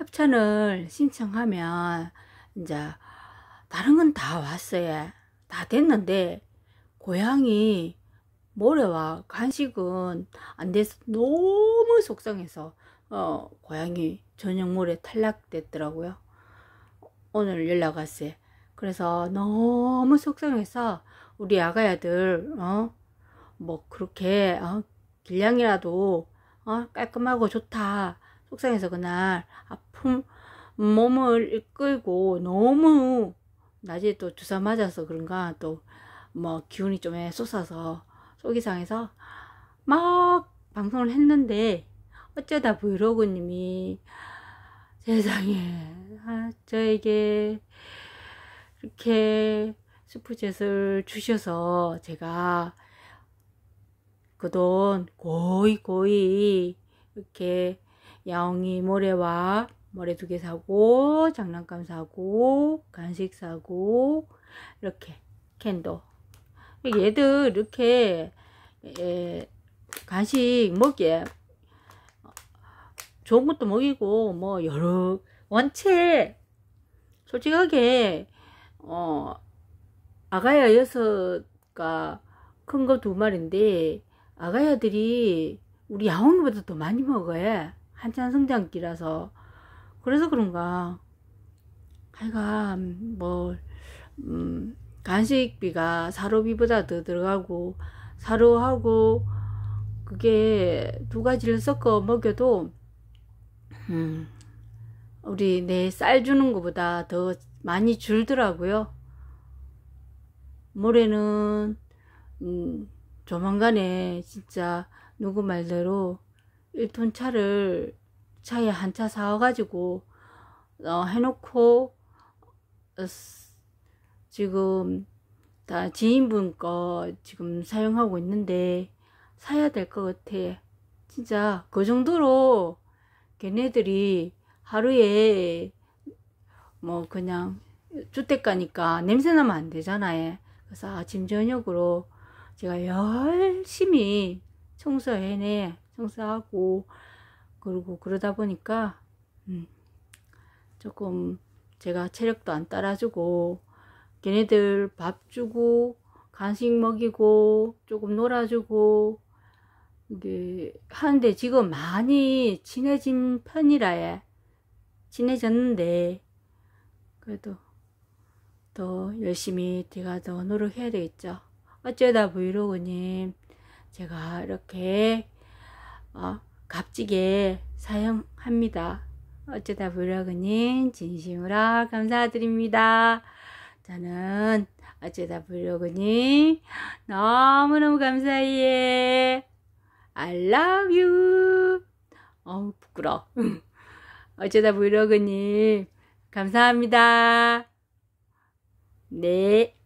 협찬을 신청하면 이제 다른 건 다 왔어요. 다 됐는데 고향이 모래와 간식은 안 돼서 너무 속상해서 어, 고향이 저녁 모래 탈락됐더라고요. 오늘 연락 왔어요. 그래서 너무 속상해서 우리 아가 야들 어? 뭐 그렇게 어? 길냥이라도 어? 깔끔하고 좋다 속상해서 그날 아픔 몸을 이끌고 너무 낮에 또 주사 맞아서 그런가 또 뭐 기운이 좀 쏟아서 속이 상해서 막 방송을 했는데 어쩌다 브이로그님이 세상에 아, 저에게 이렇게 스프젯을 주셔서 제가 그 돈 고이 고이 이렇게 야옹이 모래와 모래 두 개 사고 장난감 사고 간식 사고 이렇게 캔도 얘들 이렇게 에, 간식 먹게 좋은 것도 먹이고 뭐 여러 원체 솔직하게 어 아가야 여섯가 큰 거 두 마리인데 아가야들이 우리 야옹이보다 더 많이 먹어요 한참 성장기라서 그래서 그런가 하여간 뭐 음, 간식비가 사료비보다 더 들어가고 사료하고 그게 두 가지를 섞어 먹여도 음, 우리 내 쌀 주는 것보다 더 많이 줄더라고요. 모레는 음, 조만간에 진짜 누구 말대로 1톤 차를 차에 한 차 사와가지고 어, 해놓고 어, 지금 다 지인분 거 지금 사용하고 있는데 사야 될 것 같아 진짜 그 정도로 걔네들이 하루에 뭐 그냥 주택가니까 냄새나면 안 되잖아요 그래서 아침 저녁으로 제가 열심히 청소해내 상사하고 그리고 그러다 보니까 음, 조금 제가 체력도 안 따라주고 걔네들 밥 주고 간식 먹이고 조금 놀아주고 이게 하는데 지금 많이 친해진 편이라에 친해졌는데 그래도 더 열심히 제가 더 노력해야 되겠죠 어쩌다 브이로그님 제가 이렇게 어, 값지게 사용합니다. 어쩌다 블로그님 진심으로 감사드립니다. 저는 어쩌다 블로그님 너무너무 감사해. I love you. 어우 부끄러. 어쩌다 블로그님 감사합니다. 네.